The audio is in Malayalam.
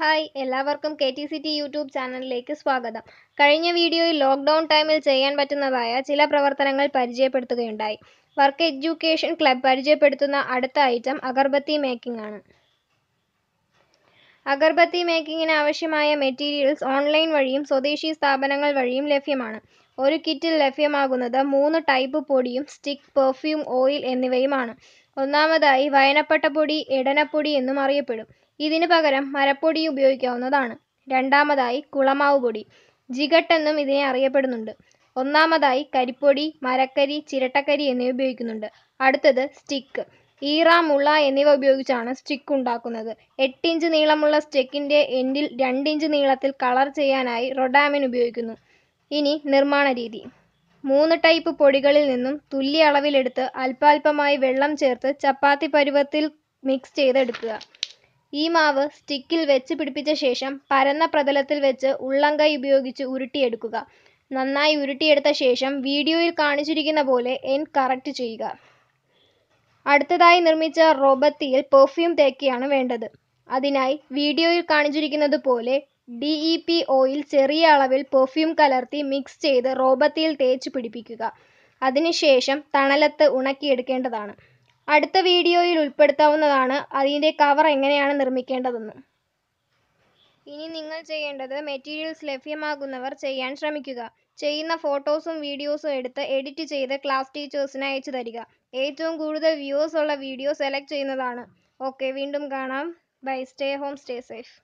ഹായ് എല്ലാവർക്കും K T C T YouTube ചാനലിലേക്ക് സ്വാഗതം കഴിഞ്ഞ വീഡിയോയിൽ ലോക്ക്ഡൗൺ ടൈമിൽ ചെയ്യാൻ പറ്റുന്നതായ ചില പ്രവർത്തനങ്ങൾ പരിചയപ്പെടുത്തുകയുണ്ടായി വർക്ക് എഡ്യൂക്കേഷൻ ക്ലബ് പരിചയപ്പെടുത്തുന്ന അടുത്ത ഐറ്റം അഗർബത്തി മേക്കിംഗ് ആണ് അഗർബത്തി മേക്കിങ്ങിന് ആവശ്യമായ മെറ്റീരിയൽസ് ഓൺലൈൻ വഴിയും സ്വദേശി സ്ഥാപനങ്ങൾ വഴിയും ലഭ്യമാണ് ഒരു കിറ്റിൽ ലഭ്യമാകുന്നത് മൂന്ന് ടൈപ്പ് പൊടിയും സ്റ്റിക്ക് പെർഫ്യൂം ഓയിൽ എന്നിവയുമാണ് ഒന്നാമതായി വയനപ്പട്ടപ്പൊടി എടനപ്പൊടി എന്നും അറിയപ്പെടും ഇതിനു പകരം മരപ്പൊടി ഉപയോഗിക്കാവുന്നതാണ് രണ്ടാമതായി കുളമാവ് പൊടി ജിഗട്ടെന്നും ഇതിനെ അറിയപ്പെടുന്നുണ്ട് ഒന്നാമതായി കരിപ്പൊടി മരക്കരി ചിരട്ടക്കരി എന്നിവ ഉപയോഗിക്കുന്നുണ്ട് അടുത്തത് സ്റ്റിക്ക് ഈറ മുള എന്നിവ ഉപയോഗിച്ചാണ് സ്റ്റിക്ക് ഉണ്ടാക്കുന്നത് എട്ടിഞ്ച് ഇഞ്ച് നീളമുള്ള സ്റ്റിക്കിൻ്റെ എൻഡിൽ രണ്ടിഞ്ച് ഇഞ്ച് നീളത്തിൽ കളർ ചെയ്യാനായി റൊഡാമിൻ ഉപയോഗിക്കുന്നു ഇനി നിർമ്മാണ രീതി മൂന്ന് ടൈപ്പ് പൊടികളിൽ നിന്നും തുല്യ അളവിലെടുത്ത് അല്പാൽപമായി വെള്ളം ചേർത്ത് ചപ്പാത്തി പരുവത്തിൽ മിക്സ് ചെയ്തെടുക്കുക ഈ മാവ് സ്റ്റിക്കിൽ വെച്ച് പിടിപ്പിച്ച ശേഷം പരന്ന പ്രതലത്തിൽ വെച്ച് ഉള്ളംകൈ ഉപയോഗിച്ച് ഉരുട്ടിയെടുക്കുക നന്നായി ഉരുട്ടിയെടുത്ത ശേഷം വീഡിയോയിൽ കാണിച്ചിരിക്കുന്ന പോലെ എൻ കറക്റ്റ് ചെയ്യുക അടുത്തതായി നിർമ്മിച്ച റോബത്തിയിൽ പെർഫ്യൂം തേക്കിയാണ് വേണ്ടത് അതിനായി വീഡിയോയിൽ കാണിച്ചിരിക്കുന്നത് പോലെ ഡി ഇ പി ഓയിൽ ചെറിയ അളവിൽ പെർഫ്യൂം കലർത്തി മിക്സ് ചെയ്ത് റോബത്തിയിൽ തേച്ച് പിടിപ്പിക്കുക അതിനുശേഷം തണലത്ത് ഉണക്കിയെടുക്കേണ്ടതാണ് അടുത്ത വീഡിയോയിൽ ഉൾപ്പെടുത്താവുന്നതാണ് അതിൻ്റെ കവർ എങ്ങനെയാണ് നിർമ്മിക്കേണ്ടതെന്ന് ഇനി നിങ്ങൾ ചെയ്യേണ്ടത് മെറ്റീരിയൽസ് ലഭ്യമാകുന്നവർ ചെയ്യാൻ ശ്രമിക്കുക ചെയ്യുന്ന ഫോട്ടോസും വീഡിയോസും എടുത്ത് എഡിറ്റ് ചെയ്ത് ക്ലാസ് ടീച്ചേഴ്സിന് അയച്ചു തരിക ഏറ്റവും കൂടുതൽ വ്യൂവേഴ്സ് ഉള്ള വീഡിയോ സെലക്ട് ചെയ്യുന്നതാണ് ഓക്കെ വീണ്ടും കാണാം bye stay home stay safe